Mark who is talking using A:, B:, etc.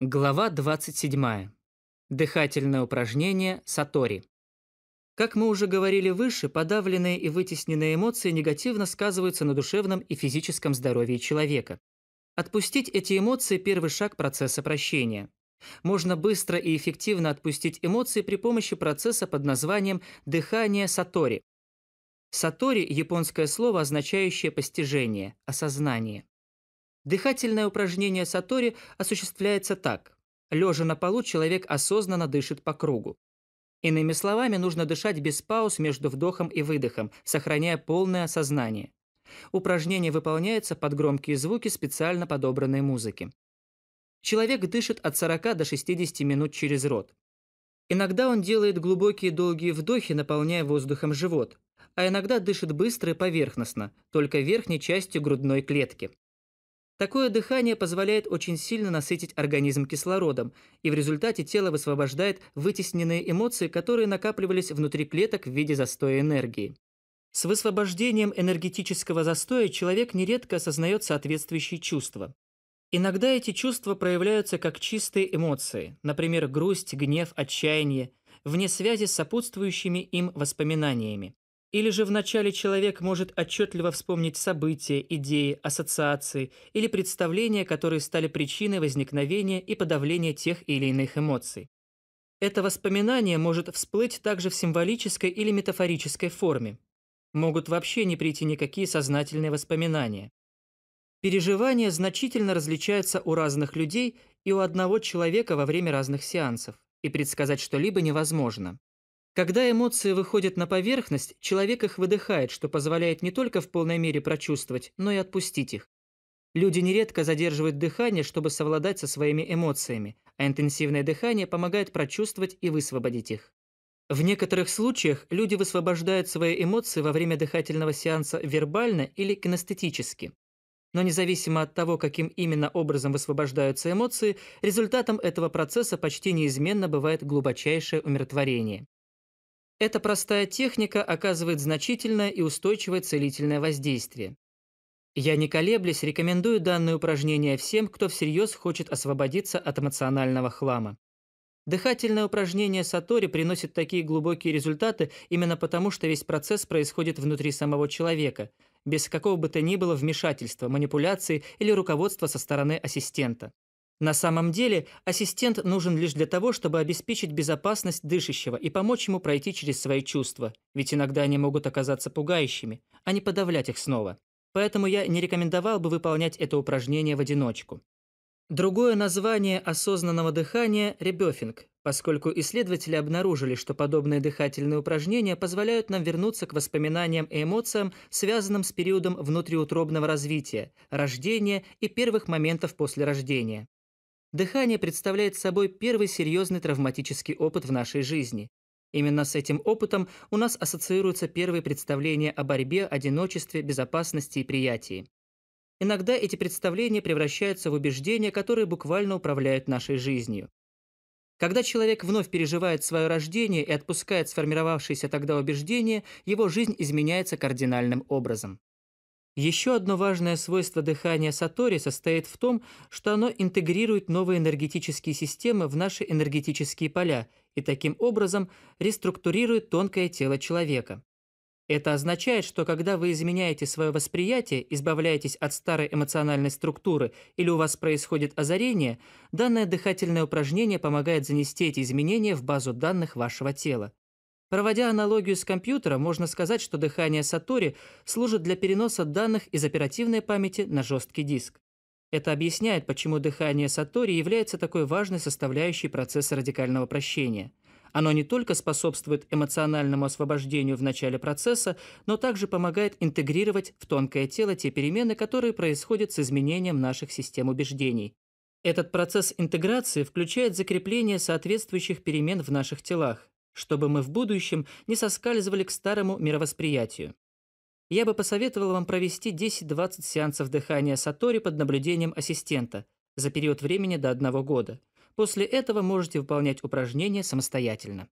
A: Глава 27. Дыхательное упражнение Сатори. Как мы уже говорили выше, подавленные и вытесненные эмоции негативно сказываются на душевном и физическом здоровье человека. Отпустить эти эмоции – первый шаг процесса прощения. Можно быстро и эффективно отпустить эмоции при помощи процесса под названием «дыхание сатори». Сатори – японское слово, означающее постижение, осознание. Дыхательное упражнение сатори осуществляется так. Лежа на полу человек осознанно дышит по кругу. Иными словами, нужно дышать без пауз между вдохом и выдохом, сохраняя полное осознание. Упражнение выполняется под громкие звуки специально подобранной музыки. Человек дышит от 40 до 60 минут через рот. Иногда он делает глубокие долгие вдохи, наполняя воздухом живот, а иногда дышит быстро и поверхностно, только верхней частью грудной клетки. Такое дыхание позволяет очень сильно насытить организм кислородом, и в результате тело высвобождает вытесненные эмоции, которые накапливались внутри клеток в виде застоя энергии. С высвобождением энергетического застоя человек нередко осознает соответствующие чувства. Иногда эти чувства проявляются как чистые эмоции, например, грусть, гнев, отчаяние, вне связи с сопутствующими им воспоминаниями. Или же вначале человек может отчетливо вспомнить события, идеи, ассоциации или представления, которые стали причиной возникновения и подавления тех или иных эмоций. Это воспоминание может всплыть также в символической или метафорической форме. Могут вообще не прийти никакие сознательные воспоминания. Переживания значительно различаются у разных людей и у одного человека во время разных сеансов, и предсказать что-либо невозможно. Когда эмоции выходят на поверхность, человек их выдыхает, что позволяет не только в полной мере прочувствовать, но и отпустить их. Люди нередко задерживают дыхание, чтобы совладать со своими эмоциями, а интенсивное дыхание помогает прочувствовать и высвободить их. В некоторых случаях люди высвобождают свои эмоции во время дыхательного сеанса вербально или кинестетически. Но независимо от того, каким именно образом высвобождаются эмоции, результатом этого процесса почти неизменно бывает глубочайшее умиротворение. Эта простая техника оказывает значительное и устойчивое целительное воздействие. Я не колеблясь рекомендую данное упражнение всем, кто всерьез хочет освободиться от эмоционального хлама. Дыхательное упражнение Сатори приносит такие глубокие результаты именно потому, что весь процесс происходит внутри самого человека, без какого бы то ни было вмешательства, манипуляции или руководства со стороны ассистента. На самом деле, ассистент нужен лишь для того, чтобы обеспечить безопасность дышащего и помочь ему пройти через свои чувства, ведь иногда они могут оказаться пугающими, а не подавлять их снова. Поэтому я не рекомендовал бы выполнять это упражнение в одиночку. Другое название осознанного дыхания – ребёфинг, поскольку исследователи обнаружили, что подобные дыхательные упражнения позволяют нам вернуться к воспоминаниям и эмоциям, связанным с периодом внутриутробного развития, рождения и первых моментов после рождения. Дыхание представляет собой первый серьезный травматический опыт в нашей жизни. Именно с этим опытом у нас ассоциируются первые представления о борьбе, одиночестве, безопасности и приятии. Иногда эти представления превращаются в убеждения, которые буквально управляют нашей жизнью. Когда человек вновь переживает свое рождение и отпускает сформировавшиеся тогда убеждения, его жизнь изменяется кардинальным образом. Еще одно важное свойство дыхания Сатори состоит в том, что оно интегрирует новые энергетические системы в наши энергетические поля и таким образом реструктурирует тонкое тело человека. Это означает, что когда вы изменяете свое восприятие, избавляетесь от старой эмоциональной структуры или у вас происходит озарение, данное дыхательное упражнение помогает занести эти изменения в базу данных вашего тела. Проводя аналогию с компьютером, можно сказать, что дыхание Сатори служит для переноса данных из оперативной памяти на жесткий диск. Это объясняет, почему дыхание Сатори является такой важной составляющей процесса радикального прощения. Оно не только способствует эмоциональному освобождению в начале процесса, но также помогает интегрировать в тонкое тело те перемены, которые происходят с изменением наших систем убеждений. Этот процесс интеграции включает закрепление соответствующих перемен в наших телах чтобы мы в будущем не соскальзывали к старому мировосприятию. Я бы посоветовал вам провести 10-20 сеансов дыхания Сатори под наблюдением ассистента за период времени до одного года. После этого можете выполнять упражнения самостоятельно.